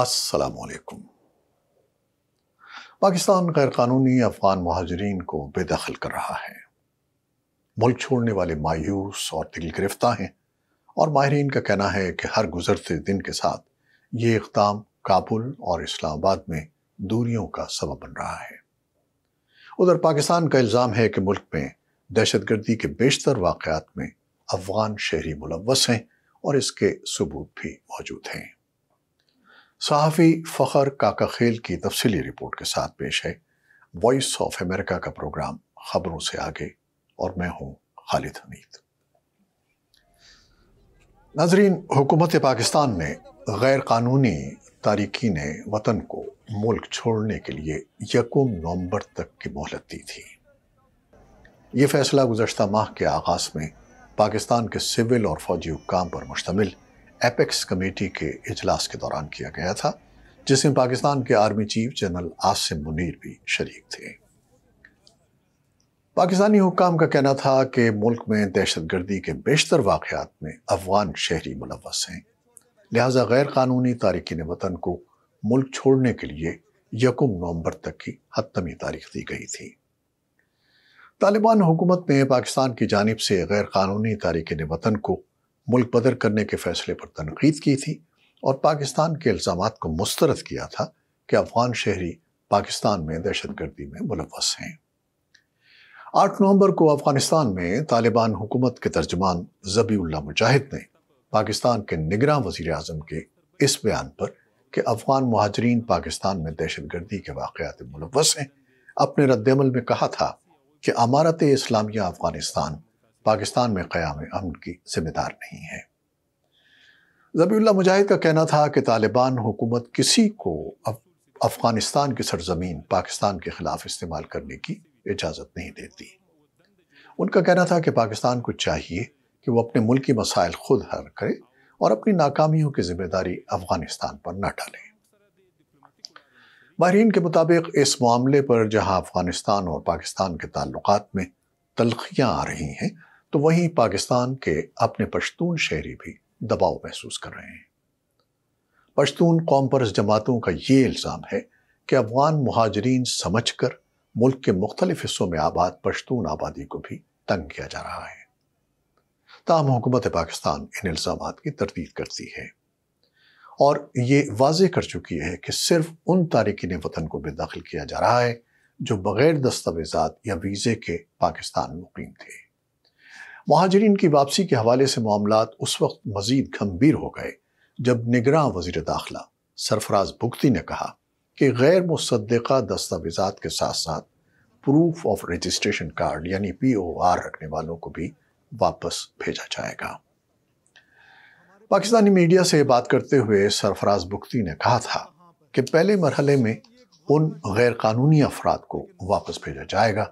السلام علیکم پاکستان غیر قانونی افغان مہاجرین کو بے دخل کر رہا ہے ملک چھوڑنے والے مایوس اور دل گرفتہ ہیں اور ماہرین کا کہنا ہے کہ ہر گزرتے دن کے ساتھ یہ اقدام کابل اور اسلام آباد میں دوریوں کا سبب بن رہا ہے ادھر پاکستان کا الزام ہے کہ ملک میں دہشت گردی کے بیشتر واقعات میں افغان شہری ملوث ہیں اور اس کے ثبوت بھی موجود ہیں صحافی فخر کاکا خیل کی تفصیلی رپورٹ کے ساتھ پیش ہے وائس آف امریکہ کا پروگرام خبروں سے آگے اور میں ہوں خالد حمید ناظرین حکومت پاکستان نے غیر قانونی تاریکین وطن کو ملک چھوڑنے کے لیے یکم نومبر تک کی مہلت دی تھی یہ فیصلہ گزشتہ ماہ کے آغاز میں پاکستان کے سول اور فوجی حکام پر مشتمل ایپیکس کمیٹی کے اجلاس کے دوران کیا گیا تھا جس میں پاکستان کے آرمی چیف جنرل منیر بھی شریک تھے پاکستانی حکام کا کہنا تھا کہ ملک دہشت گردی کے بیشتر واقعات میں افغان شہری ملوث ہیں لہٰذا غیر قانونی تاریخی وطن کو ملک چھوڑنے کے لیے یکم نومبر تک کی حتمی تاریخ دی گئی تھی طالبان حکومت نے پاکستان کی جانب سے غیر قانونی تارکین وطن کو ملک بدر کرنے کے فیصلے پر تنقید کی تھی اور پاکستان کے الزامات کو مسترد کیا تھا کہ افغان شہری پاکستان میں دہشت گردی میں ملوث ہیں آٹھ نومبر کو افغانستان میں طالبان حکومت کے ترجمان زبی اللہ مجاہد نے پاکستان کے نگراں وزیر اعظم کے اس بیان پر کہ افغان مہاجرین پاکستان میں دہشت گردی کے واقعات ملوث ہیں اپنے رد عمل میں کہا تھا کہ امارت اسلامیہ افغانستان پاکستان میں قیام امن کی ذمہ دار نہیں ہے ذبی اللہ مجاہد کا کہنا تھا کہ طالبان حکومت کسی کو افغانستان کی سرزمین پاکستان کے خلاف استعمال کرنے کی اجازت نہیں دیتی ان کا کہنا تھا کہ پاکستان کو چاہیے کہ وہ اپنے ملکی مسائل خود حل کرے اور اپنی ناکامیوں کی ذمہ داری افغانستان پر نہ ڈالے ماہرین کے مطابق اس معاملے پر جہاں افغانستان اور پاکستان کے تعلقات میں تلخیاں آ رہی ہیں تو وہیں پاکستان کے اپنے پشتون شہری بھی دباؤ محسوس کر رہے ہیں پشتون قوم پرس جماعتوں کا یہ الزام ہے کہ افغان مہاجرین سمجھ کر ملک کے مختلف حصوں میں آباد پشتون آبادی کو بھی تنگ کیا جا رہا ہے تاہم حکومت پاکستان ان الزامات کی تردید کرتی ہے اور یہ واضح کر چکی ہے کہ صرف ان تارکین وطن کو بھی داخل کیا جا رہا ہے جو بغیر دستاویزات یا ویزے کے پاکستان مقیم تھے مہاجرین کی واپسی کے حوالے سے معاملات اس وقت مزید گھمبیر ہو گئے جب نگراں وزیر داخلہ سرفراز بگتی نے کہا کہ غیر مصدقہ دستاویزات کے ساتھ ساتھ پروف آف رجسٹریشن کارڈ یعنی پی او آر رکھنے والوں کو بھی واپس بھیجا جائے گا پاکستانی میڈیا سے بات کرتے ہوئے سرفراز بگتی نے کہا تھا کہ پہلے مرحلے میں ان غیر قانونی افراد کو واپس بھیجا جائے گا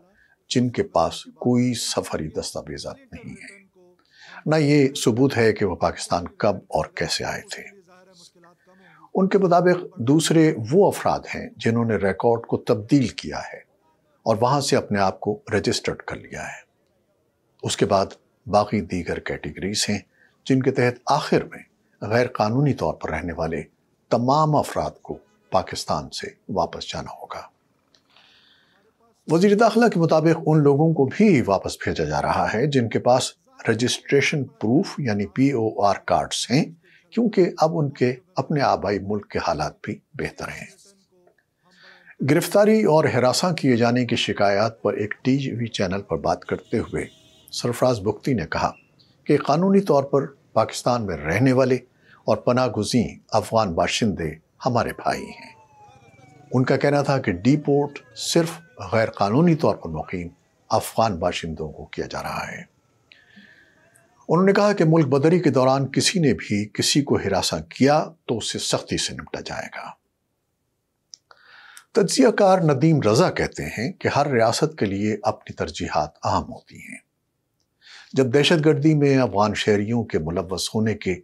جن کے پاس کوئی سفری دستاویزات نہیں ہیں نہ یہ ثبوت ہے کہ وہ پاکستان کب اور کیسے آئے تھے ان کے مطابق دوسرے وہ افراد ہیں جنہوں نے ریکارڈ کو تبدیل کیا ہے اور وہاں سے اپنے آپ کو رجسٹرڈ کر لیا ہے اس کے بعد باقی دیگر کیٹیگریز ہیں جن کے تحت آخر میں غیر قانونی طور پر رہنے والے تمام افراد کو پاکستان سے واپس جانا ہوگا وزیر داخلہ کے مطابق ان لوگوں کو بھی واپس بھیجا جا رہا ہے جن کے پاس رجسٹریشن پروف یعنی پی او آر کارڈز ہیں کیونکہ اب ان کے اپنے آبائی ملک کے حالات بھی بہتر ہیں گرفتاری اور ہراساں کیے جانے کی شکایات پر ایک ٹی جی وی چینل پر بات کرتے ہوئے سرفراز بکتی نے کہا کہ قانونی طور پر پاکستان میں رہنے والے اور پناہ گزین افغان باشندے ہمارے بھائی ہیں ان کا کہنا تھا کہ ڈی پورٹ صرف غیر قانونی طور پر مقیم افغان باشندوں کو کیا جا رہا ہے انہوں نے کہا کہ ملک بدری کے دوران کسی نے بھی کسی کو ہراساں کیا تو اسے سختی سے نمٹا جائے گا تجزیہ کار ندیم رضا کہتے ہیں کہ ہر ریاست کے لیے اپنی ترجیحات اہم ہوتی ہیں جب دہشت گردی میں افغان شہریوں کے ملوث ہونے کے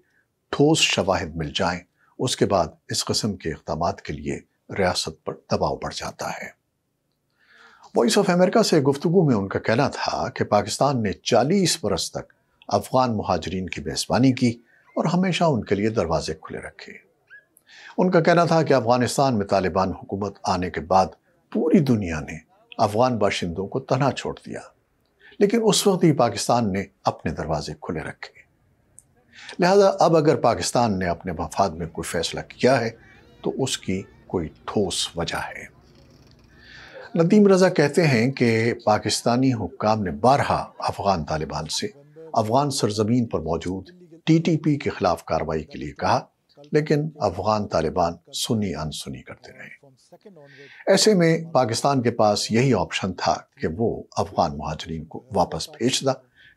ٹھوس شواہد مل جائیں اس کے بعد اس قسم کے اقدامات کے لیے ریاست پر دباؤ بڑھ جاتا ہے وائس آف امریکہ سے گفتگو میں ان کا کہنا تھا کہ پاکستان نے چالیس برس تک افغان مہاجرین کی میزبانی کی اور ہمیشہ ان کے لیے دروازے کھلے رکھے ان کا کہنا تھا کہ افغانستان میں طالبان حکومت آنے کے بعد پوری دنیا نے افغان باشندوں کو تنہا چھوڑ دیا لیکن اس وقت ہی پاکستان نے اپنے دروازے کھلے رکھے لہذا اب اگر پاکستان نے اپنے مفاد میں کوئی فیصلہ کیا ہے تو اس کی کوئی ٹھوس وجہ ہے ندیم رضا کہتے ہیں کہ پاکستانی حکام نے بارہا افغان طالبان سے افغان سرزمین پر موجود ٹی ٹی پی کے خلاف کاروائی کے لیے کہا لیکن افغان طالبان سنی ان سنی کرتے رہے ایسے میں پاکستان کے پاس یہی آپشن تھا کہ وہ افغان مہاجرین کو واپس بھیج دا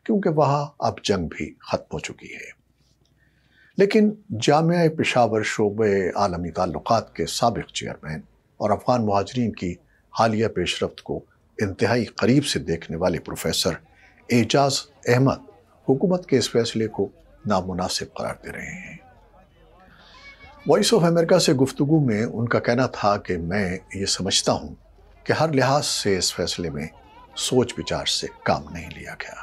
کیونکہ وہاں اب جنگ بھی ختم ہو چکی ہے لیکن جامعہ پشاور شعبہ عالمی تعلقات کے سابق چیئرمین اور افغان مہاجرین کی حالیہ پیش رفت کو انتہائی قریب سے دیکھنے والے پروفیسر اعجاز احمد حکومت کے اس فیصلے کو نامناسب قرار دے رہے ہیں وائس آف امریکہ سے گفتگو میں ان کا کہنا تھا کہ میں یہ سمجھتا ہوں کہ ہر لحاظ سے اس فیصلے میں سوچ بچار سے کام نہیں لیا گیا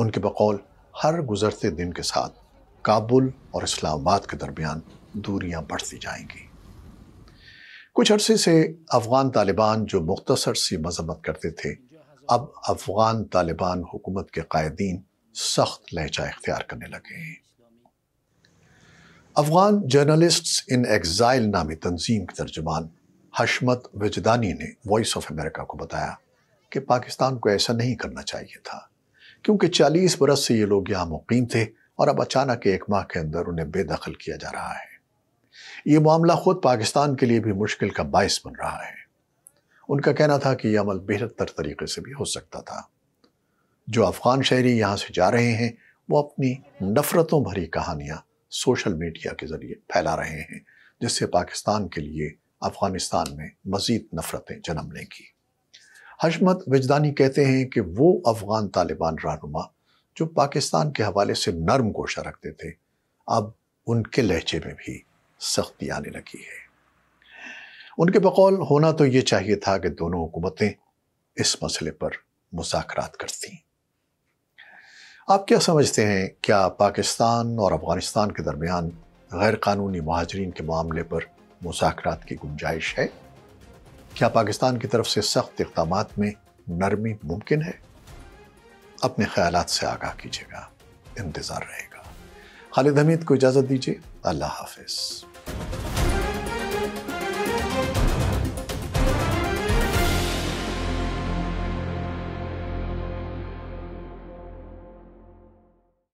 ان کے بقول ہر گزرتے دن کے ساتھ کابل اور اسلام آباد کے درمیان دوریاں بڑھتی جائیں گی کچھ عرصے سے افغان طالبان جو مختصر سی مذمت کرتے تھے اب افغان طالبان حکومت کے قائدین سخت لہجہ اختیار کرنے لگے ہیں افغان جرنلسٹس ان ایگزائل نامی تنظیم کے ترجمان حشمت وجدانی نے وائس آف امریکہ کو بتایا کہ پاکستان کو ایسا نہیں کرنا چاہیے تھا کیونکہ چالیس برس سے یہ لوگ یہاں مقیم تھے اور اب اچانک کے ایک ماہ کے اندر انہیں بے دخل کیا جا رہا ہے یہ معاملہ خود پاکستان کے لیے بھی مشکل کا باعث بن رہا ہے ان کا کہنا تھا کہ یہ عمل بہتر طریقے سے بھی ہو سکتا تھا جو افغان شہری یہاں سے جا رہے ہیں وہ اپنی نفرتوں بھری کہانیاں سوشل میڈیا کے ذریعے پھیلا رہے ہیں جس سے پاکستان کے لیے افغانستان میں مزید نفرتیں جنم لیں گی حشمت وجدانی کہتے ہیں کہ وہ افغان طالبان رہنما جو پاکستان کے حوالے سے نرم گوشہ رکھتے تھے اب ان کے لہجے میں بھی سختی یعنی آنے لگی ہے ان کے بقول ہونا تو یہ چاہیے تھا کہ دونوں حکومتیں اس مسئلے پر مذاکرات کرتی آپ کیا سمجھتے ہیں کیا پاکستان اور افغانستان کے درمیان غیر قانونی مہاجرین کے معاملے پر مذاکرات کی گنجائش ہے کیا پاکستان کی طرف سے سخت اقدامات میں نرمی ممکن ہے اپنے خیالات سے آگاہ کیجیے گا انتظار رہے گا خالد حمید کو اجازت دیجیے اللہ حافظ